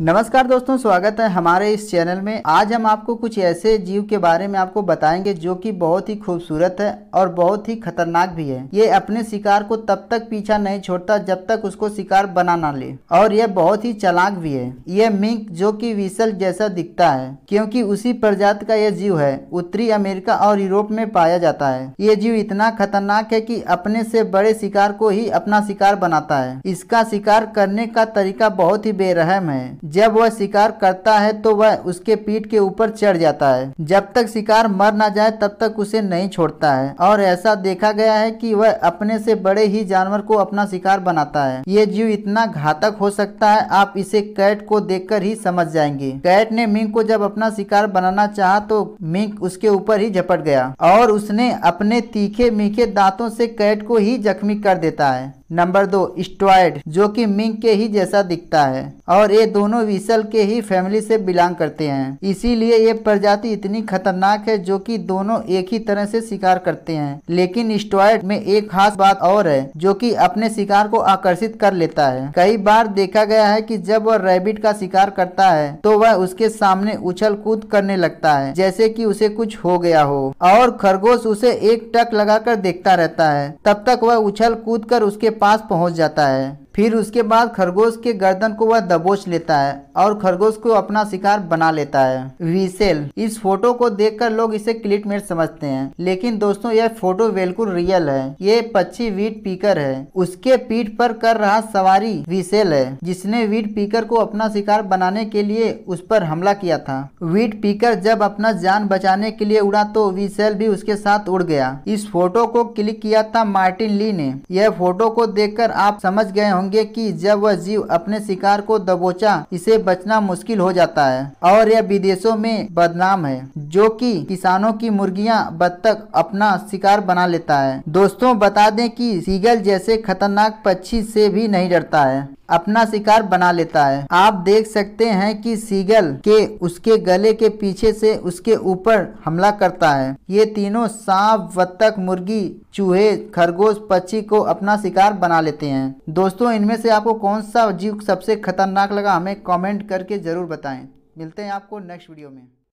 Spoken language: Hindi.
नमस्कार दोस्तों स्वागत है हमारे इस चैनल में आज हम आपको कुछ ऐसे जीव के बारे में आपको बताएंगे जो कि बहुत ही खूबसूरत है और बहुत ही खतरनाक भी है ये अपने शिकार को तब तक पीछा नहीं छोड़ता जब तक उसको शिकार बना ना ले और यह बहुत ही चलाक भी है यह मिंक जो कि विसल जैसा दिखता है क्योंकि उसी प्रजाति का यह जीव है उत्तरी अमेरिका और यूरोप में पाया जाता है ये जीव इतना खतरनाक है की अपने से बड़े शिकार को ही अपना शिकार बनाता है इसका शिकार करने का तरीका बहुत ही बेरहम है जब वह शिकार करता है तो वह उसके पीठ के ऊपर चढ़ जाता है जब तक शिकार मर ना जाए तब तक उसे नहीं छोड़ता है और ऐसा देखा गया है कि वह अपने से बड़े ही जानवर को अपना शिकार बनाता है ये जीव इतना घातक हो सकता है आप इसे कैट को देख ही समझ जाएंगे कैट ने मिंग को जब अपना शिकार बनाना चाह तो मिंग उसके ऊपर ही झपट गया और उसने अपने तीखे मीखे दांतों से कैट को ही जख्मी कर देता है नंबर दो स्टॉयड जो कि मिंग के ही जैसा दिखता है और ये दोनों विसल के ही फैमिली से बिलोंग करते हैं इसीलिए ये प्रजाति इतनी खतरनाक है जो कि दोनों एक ही तरह से शिकार करते हैं लेकिन स्टॉयड में एक खास बात और है जो कि अपने शिकार को आकर्षित कर लेता है कई बार देखा गया है की जब वह रेबिट का शिकार करता है तो वह उसके सामने उछल कूद करने लगता है जैसे की उसे कुछ हो गया हो और खरगोश उसे एक टक लगा देखता रहता है तब तक वह उछल कूद कर उसके पास पहुंच जाता है फिर उसके बाद खरगोश के गर्दन को वह दबोच लेता है और खरगोश को अपना शिकार बना लेता है वीसेल इस फोटो को देखकर लोग इसे क्लिटमेट समझते हैं लेकिन दोस्तों यह फोटो बिल्कुल रियल है ये पक्षी वीट पीकर है उसके पीठ पर कर रहा सवारी वीसेल है जिसने वीट पीकर को अपना शिकार बनाने के लिए उस पर हमला किया था वीट पीकर जब अपना जान बचाने के लिए उड़ा तो वीसेल भी उसके साथ उड़ गया इस फोटो को क्लिक किया था मार्टिन ली ने यह फोटो को देख आप समझ गए होंगे की जब वह जीव अपने शिकार को दबोचा इसे बचना मुश्किल हो जाता है और यह विदेशों में बदनाम है जो कि किसानों की मुर्गियां बत्तख अपना शिकार बना लेता है दोस्तों बता दें कि सीगल जैसे खतरनाक पक्षी से भी नहीं डरता है अपना शिकार बना लेता है आप देख सकते हैं कि सीगल के उसके गले के पीछे से उसके ऊपर हमला करता है ये तीनों सांप बत्तख मुर्गी चूहे खरगोश पक्षी को अपना शिकार बना लेते हैं दोस्तों इनमें से आपको कौन सा जीव सबसे खतरनाक लगा हमें कमेंट करके ज़रूर बताएं मिलते हैं आपको नेक्स्ट वीडियो में